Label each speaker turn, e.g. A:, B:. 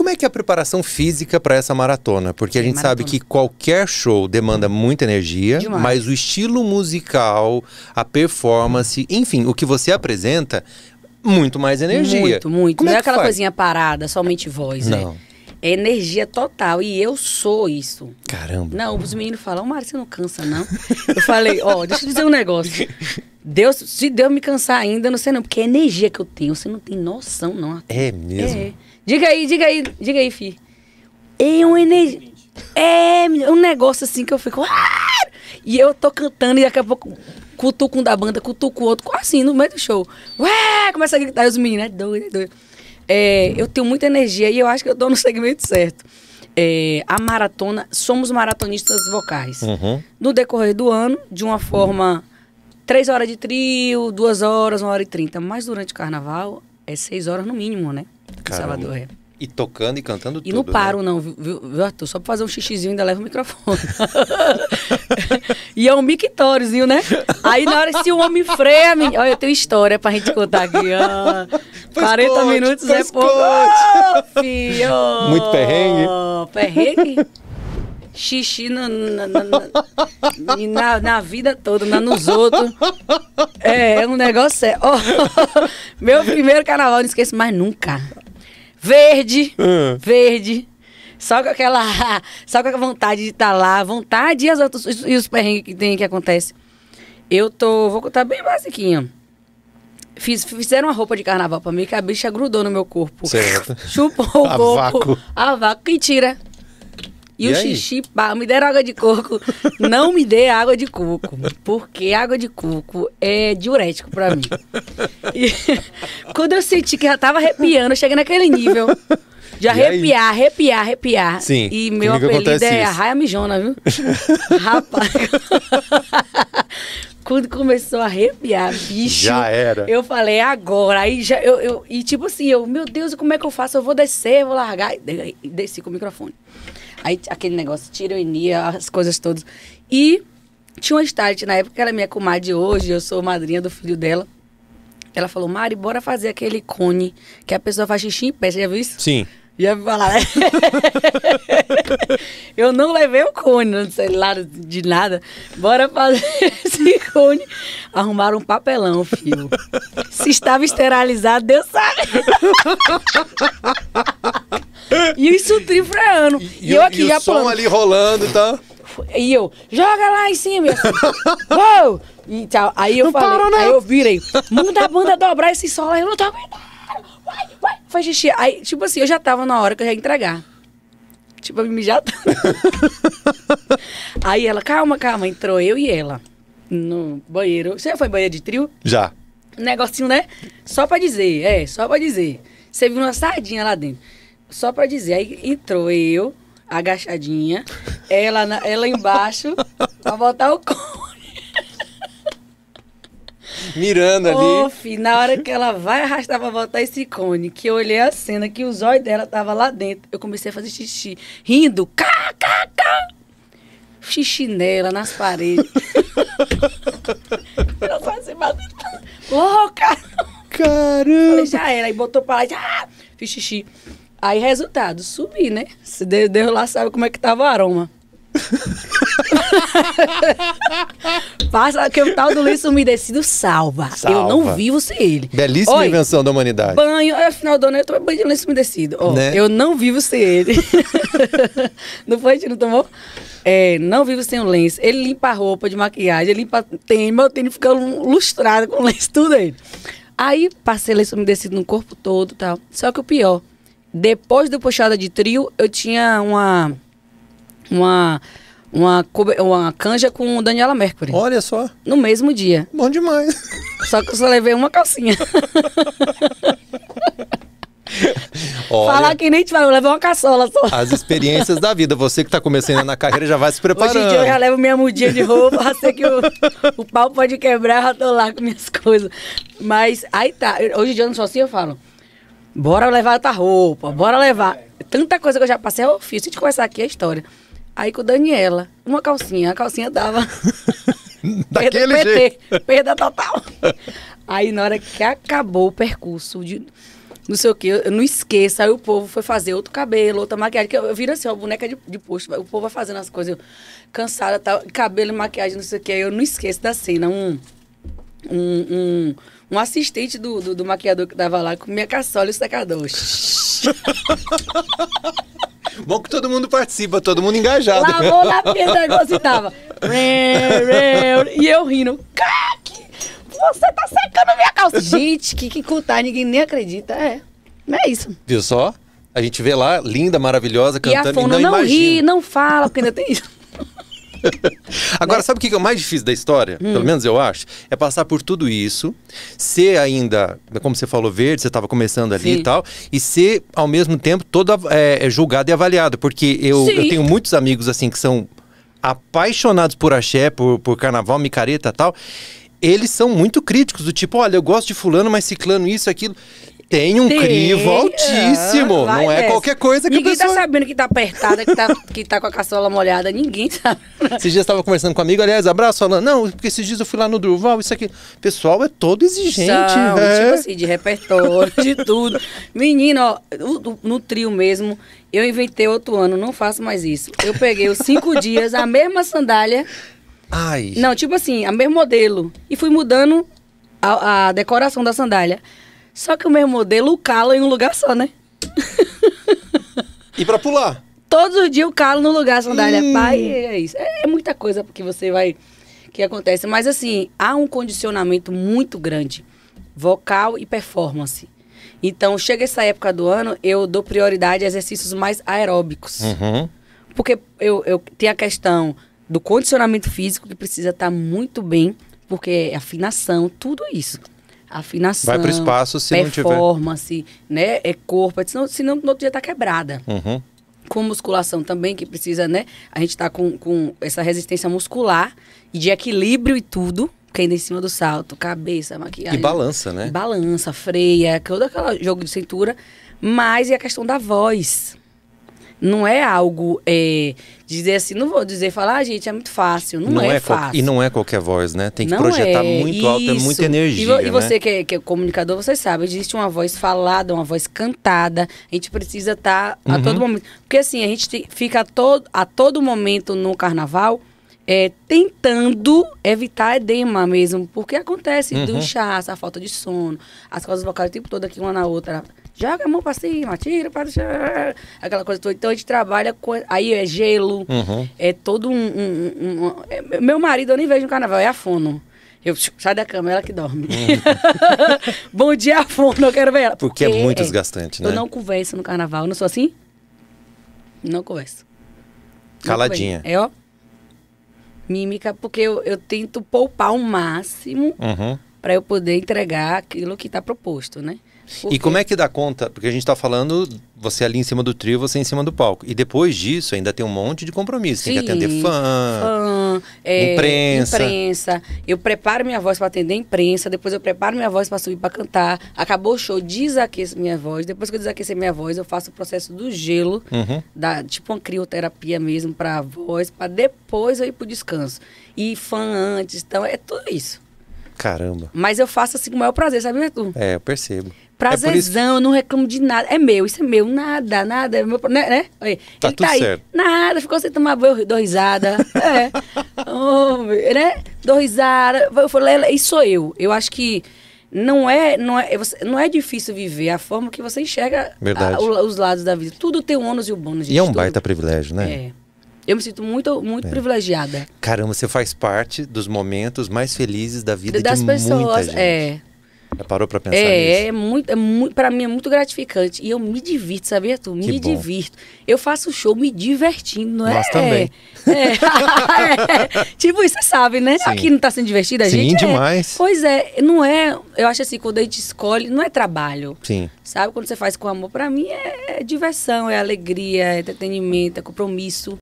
A: como é que é a preparação física para essa maratona? Porque a gente maratona. sabe que qualquer show demanda muita energia, Demais. mas o estilo musical, a performance, enfim, o que você apresenta, muito mais energia. Muito, muito. Como Não é, é aquela faz? coisinha
B: parada, somente voz, né? Não. né? É energia total. E eu sou isso. Caramba. Não, os meninos falam, Mário, você não cansa, não? eu falei, ó, oh, deixa eu dizer um negócio. Deus, se Deus me cansar ainda, não sei não, porque é energia que eu tenho, você não tem noção, não.
A: É mesmo? É.
B: Diga aí, diga aí, diga aí, fi. É um energia. É um negócio assim que eu fico. Ah! E eu tô cantando e daqui a pouco cutuco um da banda, cutuco o outro, assim, no meio do show. Ué, começa a gritar, os meninos, é doido, é doido. É, eu tenho muita energia e eu acho que eu dou no segmento certo. É, a maratona, somos maratonistas vocais. Uhum. No decorrer do ano, de uma forma, três horas de trio, duas horas, uma hora e trinta. Mas durante o carnaval, é seis horas no mínimo, né? Caramba. Salvador.
A: É. E tocando e cantando
B: e tudo. E né? não paro, né? não, viu, viu, Arthur? Só pra fazer um xixizinho ainda leva o microfone. e é um mictóriozinho, né? Aí na hora se o homem freia, olha, eu tenho história pra gente contar aqui. Ah, 40 minutos é pouco. Oh, Muito perrengue. Perrengue xixi na, na, na, na, vida toda, na, nos outros. É, é um negócio é. meu primeiro carnaval, não esqueço mais nunca. Verde, hum. verde. Só com aquela. Só com a vontade de estar tá lá, vontade e, as outras, e os perrengues que tem que acontece. Eu tô. Vou contar bem basiquinho. Fiz, fizeram uma roupa de carnaval pra mim que a bicha grudou no meu corpo. Certo. Chupou o corpo. A vácuo. A vácuo e tira. E, e o aí? xixi, pá, me deram água de coco. não me dê água de coco, porque água de coco é diurético para mim. E, quando eu senti que já tava arrepiando, eu cheguei naquele nível. De arrepiar, arrepiar, arrepiar. Sim. E meu apelido é a Raia Mijona, viu? Rapaz. Quando começou a arrepiar, bicho.
A: Já era. Eu
B: falei, agora. Aí já, eu, eu, e tipo assim, eu, meu Deus, como é que eu faço? Eu vou descer, eu vou largar. E desci com o microfone. Aí aquele negócio, tirania, as coisas todas. E tinha uma start na época, que era minha comadre hoje, eu sou madrinha do filho dela. Ela falou, Mari, bora fazer aquele cone que a pessoa faz xixi em pé. Você já viu isso? Sim. Já me falar, né? eu não levei o cone, não sei lá de nada. Bora fazer esse cone. Arrumaram um papelão, filho. Se estava esterilizado, Deus sabe. E isso trifreando. E, e, eu aqui e o som ali rolando e tá? tal. E eu, joga lá em cima. E assim, Uou! E tal. Aí eu não falei, para, aí eu virei, manda a banda dobrar esse solo aí, eu não tô aguentando. Vai, vai. Faz xixi. Aí, tipo assim, eu já tava na hora que eu ia entregar. Tipo, a me já Aí ela, calma, calma, entrou eu e ela no banheiro. Você já foi banheiro de trio? Já. negocinho, né? Só pra dizer, é, só pra dizer. Você viu uma sardinha lá dentro. Só pra dizer, aí entrou eu, agachadinha, ela, na, ela embaixo, pra botar o cone. Mirando ali. Ofe, na hora que ela vai arrastar pra botar esse cone, que eu olhei a cena, que o zóio dela tava lá dentro, eu comecei a fazer xixi, rindo, cá, cá, cá. Xixi nela, nas paredes. ela só se batendo. Louca! Caramba! Falei, já era, e botou pra lá, já... fiz xixi. Aí, resultado, subi, né? Se Deus, Deus lá sabe como é que tava o aroma. Passa que o tal do lenço umedecido salva. salva. Eu não vivo sem ele. Belíssima Oi, invenção da humanidade. Banho, é final do ano eu tomo banho de lenço umedecido. Oh, né? Eu não vivo sem ele. não foi, a gente não tomou? É, não vivo sem o lenço. Ele limpa a roupa de maquiagem, ele limpa tênis, meu tênis fica lustrado com o lenço tudo aí. Aí passei lenço umedecido no corpo todo tal. Só que o pior, depois do puxada de trio, eu tinha uma uma uma, uma canja com o Daniela Mercury. Olha só. No mesmo dia. Bom demais. Só que eu só levei uma calcinha. Olha, Falar que nem te falo, eu levei uma caçola só. As experiências
A: da vida. Você que tá começando na carreira já vai se preparando. Hoje em dia eu já
B: levo minha mudinha de roupa, a ser que o, o pau pode quebrar, já tô lá com minhas coisas. Mas aí tá. Hoje em dia eu não sou assim, eu falo. Bora levar outra roupa, tá bora tá levar. Tanta coisa que eu já passei, eu é fiz. Se a gente começar aqui a história. Aí com Daniela, uma calcinha, a calcinha dava. Daquele perda, jeito. PT, perda total. Aí na hora que acabou o percurso de não sei o que, eu não esqueço. Aí o povo foi fazer outro cabelo, outra maquiagem. Que eu, eu viro assim, ó, boneca de, de posto. O povo vai fazendo as coisas, eu, cansada, tal, cabelo, maquiagem, não sei o que. Aí eu não esqueço da cena. Um um, um, um assistente do, do, do, maquiador que tava lá com minha caçola e o secador.
A: Bom que todo mundo participa, todo mundo engajado. Lavou na pia negócio e tava.
B: e eu rindo. Você tá secando minha calça. Gente, que, que contar, ninguém nem acredita. É. É isso.
A: Viu só? A gente vê lá, linda, maravilhosa, cantando. E a Fona e não, não ri,
B: não fala, porque ainda tem isso.
A: Agora, né? sabe o que é o mais difícil da história? Hum. Pelo menos eu acho. É passar por tudo isso, ser ainda, como você falou, verde, você estava começando ali Sim. e tal, e ser, ao mesmo tempo, todo é, é, julgado e avaliado. Porque eu, eu tenho muitos amigos, assim, que são apaixonados por axé, por, por carnaval, micareta e tal eles são muito críticos, do tipo, olha, eu gosto de fulano, mas ciclano isso, aquilo tem um tem. crivo altíssimo. Ah, não é dessa. qualquer
B: coisa que ninguém a tá pessoa... tá sabendo que tá apertada, que tá, que tá com a caçola molhada. Ninguém sabe.
A: Esses dias estava conversando com um amigo, aliás, abraço, falando Não, porque esses dias eu fui lá no Durval, isso aqui. Pessoal, é todo exigente. São, é. Tipo assim,
B: de repertório, de tudo. Menino, ó, no trio mesmo, eu inventei outro ano, não faço mais isso. Eu peguei os cinco dias, a mesma sandália. Ai. Não, tipo assim, a mesmo modelo. E fui mudando a, a decoração da sandália. Só que o mesmo modelo, o calo em um lugar só, né? e para pular? Todos os dias o calo no lugar, sandália. Hum. Pai, é isso. É, é muita coisa porque você vai. que acontece. Mas assim, há um condicionamento muito grande vocal e performance. Então, chega essa época do ano, eu dou prioridade a exercícios mais aeróbicos. Uhum. Porque eu, eu tenho a questão do condicionamento físico que precisa estar tá muito bem, porque é afinação, tudo isso afinação, Vai pro espaço se performance, não tiver. né? É corpo, é, senão, senão no outro dia tá quebrada. Uhum. Com musculação também, que precisa, né? A gente tá com, com essa resistência muscular e de equilíbrio e tudo caindo em cima do salto, cabeça, maquiagem. E
A: balança, né?
B: Balança, freia, todo aquele jogo de cintura. Mas e a questão da voz? Não é algo é, dizer assim, não vou dizer falar, ah, gente, é muito fácil. Não, não é, é fácil. E
A: não é qualquer voz, né? Tem que não projetar é, muito isso. alto, é muita energia. E, e você né?
B: que, é, que é comunicador, você sabe, existe uma voz falada, uma voz cantada. A gente precisa estar tá a uhum. todo momento. Porque assim, a gente fica a todo, a todo momento no carnaval. É, tentando evitar edema mesmo, porque acontece uhum. do inchaço, a falta de sono, as coisas vocais o tempo todo aqui uma na outra joga a mão pra cima, tira para aquela coisa toda. Então a gente trabalha com. Aí é gelo, uhum. é todo um. um, um, é, meu marido eu nem vejo no carnaval, é a fono. Eu sai da cama, é ela que dorme. Uhum. Bom dia, fono, eu quero ver ela. Porque, é Porque é muito é, desgastante, né? Eu não converso no carnaval, eu não sou assim? Não converso.
A: Caladinha. Não
B: converso. É, ó mímica, porque eu, eu, tento poupar o máximo uhum para eu poder entregar aquilo que está proposto, né? Porque... E como é que
A: dá conta? Porque a gente está falando, você ali em cima do trio, você em cima do palco. E depois disso, ainda tem um monte de compromisso. Sim, tem que atender fã, fã
B: é, imprensa. imprensa. Eu preparo minha voz para atender a imprensa, depois eu preparo minha voz para subir para cantar. Acabou o show, desaqueço minha voz. Depois que eu desaquecer minha voz, eu faço o processo do gelo, uhum. da, tipo uma crioterapia mesmo para a voz, para depois eu ir para o descanso. E fã antes, então é tudo isso. Caramba. Mas eu faço assim com o maior prazer, sabe, Arthur?
A: É, eu percebo. É Prazerzão,
B: é eu não reclamo de nada. É meu, isso é meu, nada, nada. É meu, né? né? tá ele tudo tá aí, certo. Nada, ficou sem tomar banho, dou risada. é. oh, né? Dou risada. Eu falei, isso sou eu. Eu acho que não é, não é, não é difícil viver a forma que você enxerga a, os lados da vida. Tudo tem o ônus e o bônus. E é um tudo.
A: baita privilégio, né?
B: É. Eu me sinto muito, muito é. privilegiada.
A: Caramba, você faz parte dos momentos mais felizes da vida das de pessoas, muita gente. É. Já parou pra pensar é, nisso?
B: É, muito, é muito, pra mim é muito gratificante. E eu me divirto, sabia, tu? Me que divirto. Bom. Eu faço show me divertindo, não é? Nós também. É, é. é. Tipo, você sabe, né? Sim. Aqui não tá sendo divertido, a Sim, gente. É. demais. É. Pois é, não é. Eu acho assim, quando a gente escolhe, não é trabalho. Sim. Sabe? Quando você faz com amor, pra mim é, é diversão, é alegria, é entretenimento, é compromisso.